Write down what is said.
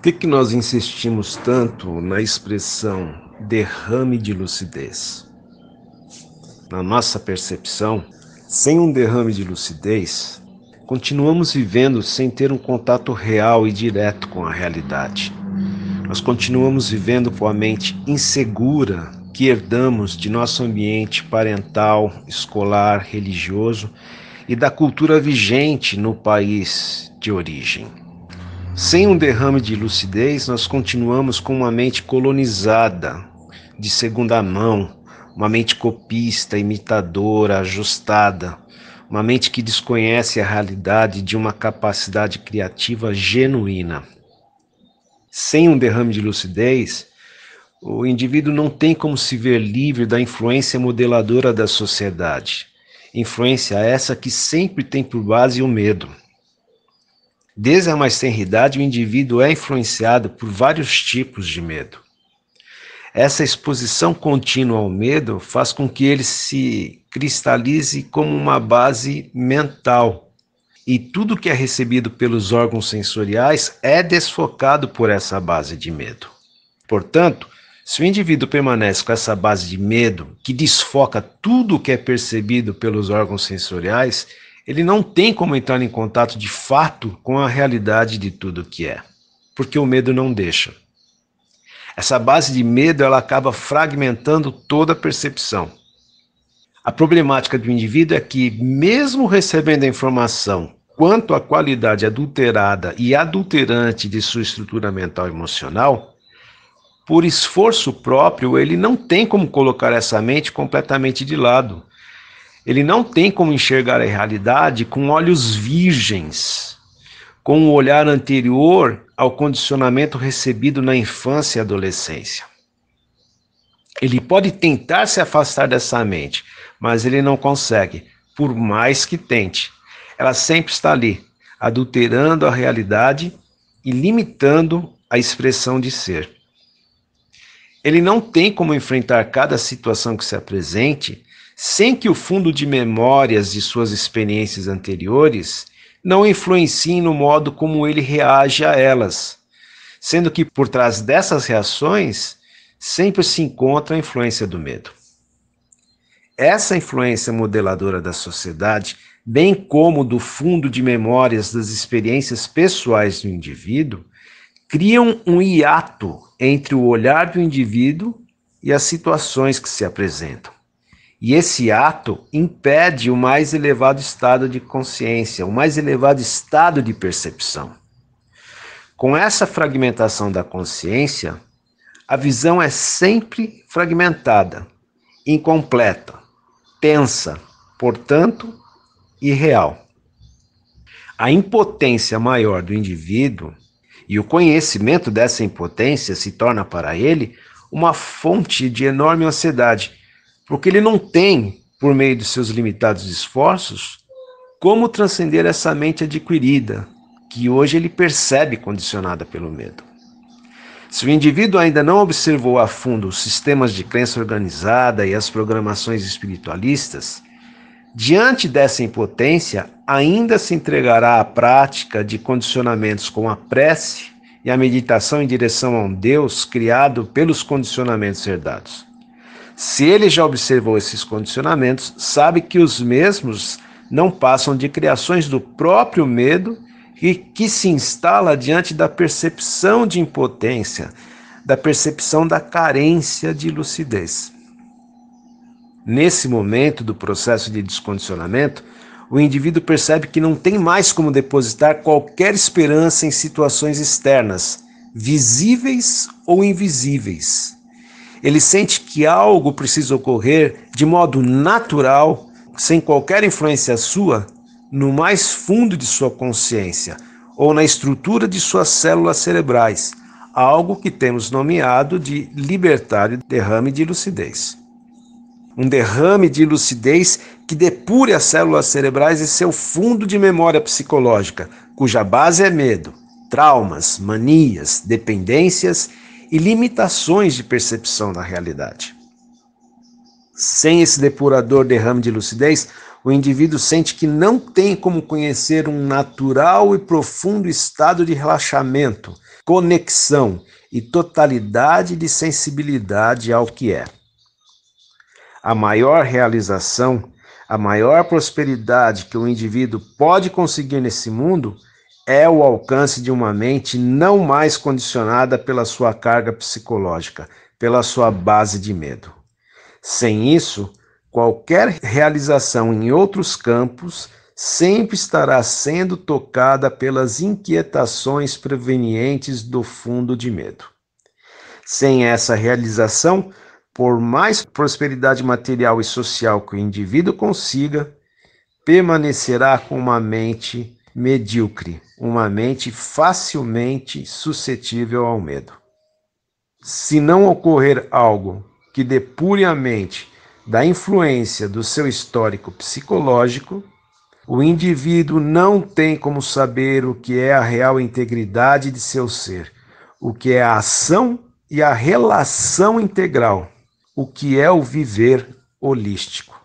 Por que, que nós insistimos tanto na expressão derrame de lucidez? Na nossa percepção, sem um derrame de lucidez, continuamos vivendo sem ter um contato real e direto com a realidade. Nós continuamos vivendo com a mente insegura que herdamos de nosso ambiente parental, escolar, religioso e da cultura vigente no país de origem. Sem um derrame de lucidez, nós continuamos com uma mente colonizada, de segunda mão, uma mente copista, imitadora, ajustada, uma mente que desconhece a realidade de uma capacidade criativa genuína. Sem um derrame de lucidez, o indivíduo não tem como se ver livre da influência modeladora da sociedade. Influência essa que sempre tem por base o medo. Desde a mais tenra idade, o indivíduo é influenciado por vários tipos de medo. Essa exposição contínua ao medo faz com que ele se cristalize como uma base mental. E tudo que é recebido pelos órgãos sensoriais é desfocado por essa base de medo. Portanto, se o indivíduo permanece com essa base de medo, que desfoca tudo o que é percebido pelos órgãos sensoriais, ele não tem como entrar em contato de fato com a realidade de tudo que é, porque o medo não deixa. Essa base de medo ela acaba fragmentando toda a percepção. A problemática do indivíduo é que, mesmo recebendo a informação quanto à qualidade adulterada e adulterante de sua estrutura mental e emocional, por esforço próprio, ele não tem como colocar essa mente completamente de lado ele não tem como enxergar a realidade com olhos virgens, com o um olhar anterior ao condicionamento recebido na infância e adolescência. Ele pode tentar se afastar dessa mente, mas ele não consegue, por mais que tente. Ela sempre está ali, adulterando a realidade e limitando a expressão de ser. Ele não tem como enfrentar cada situação que se apresente sem que o fundo de memórias de suas experiências anteriores não influencie no modo como ele reage a elas, sendo que por trás dessas reações sempre se encontra a influência do medo. Essa influência modeladora da sociedade, bem como do fundo de memórias das experiências pessoais do indivíduo, criam um hiato entre o olhar do indivíduo e as situações que se apresentam. E esse ato impede o mais elevado estado de consciência, o mais elevado estado de percepção. Com essa fragmentação da consciência, a visão é sempre fragmentada, incompleta, tensa, portanto, irreal. A impotência maior do indivíduo e o conhecimento dessa impotência se torna para ele uma fonte de enorme ansiedade porque ele não tem, por meio de seus limitados esforços, como transcender essa mente adquirida, que hoje ele percebe condicionada pelo medo. Se o indivíduo ainda não observou a fundo os sistemas de crença organizada e as programações espiritualistas, diante dessa impotência, ainda se entregará à prática de condicionamentos como a prece e a meditação em direção a um Deus criado pelos condicionamentos herdados. Se ele já observou esses condicionamentos, sabe que os mesmos não passam de criações do próprio medo e que se instala diante da percepção de impotência, da percepção da carência de lucidez. Nesse momento do processo de descondicionamento, o indivíduo percebe que não tem mais como depositar qualquer esperança em situações externas, visíveis ou invisíveis ele sente que algo precisa ocorrer de modo natural, sem qualquer influência sua, no mais fundo de sua consciência ou na estrutura de suas células cerebrais, algo que temos nomeado de libertário derrame de lucidez. Um derrame de lucidez que depure as células cerebrais e seu fundo de memória psicológica, cuja base é medo, traumas, manias, dependências e limitações de percepção da realidade. Sem esse depurador derrame de lucidez, o indivíduo sente que não tem como conhecer um natural e profundo estado de relaxamento, conexão e totalidade de sensibilidade ao que é. A maior realização, a maior prosperidade que o indivíduo pode conseguir nesse mundo é o alcance de uma mente não mais condicionada pela sua carga psicológica, pela sua base de medo. Sem isso, qualquer realização em outros campos sempre estará sendo tocada pelas inquietações provenientes do fundo de medo. Sem essa realização, por mais prosperidade material e social que o indivíduo consiga, permanecerá com uma mente medíocre, uma mente facilmente suscetível ao medo. Se não ocorrer algo que depure a mente da influência do seu histórico psicológico, o indivíduo não tem como saber o que é a real integridade de seu ser, o que é a ação e a relação integral, o que é o viver holístico.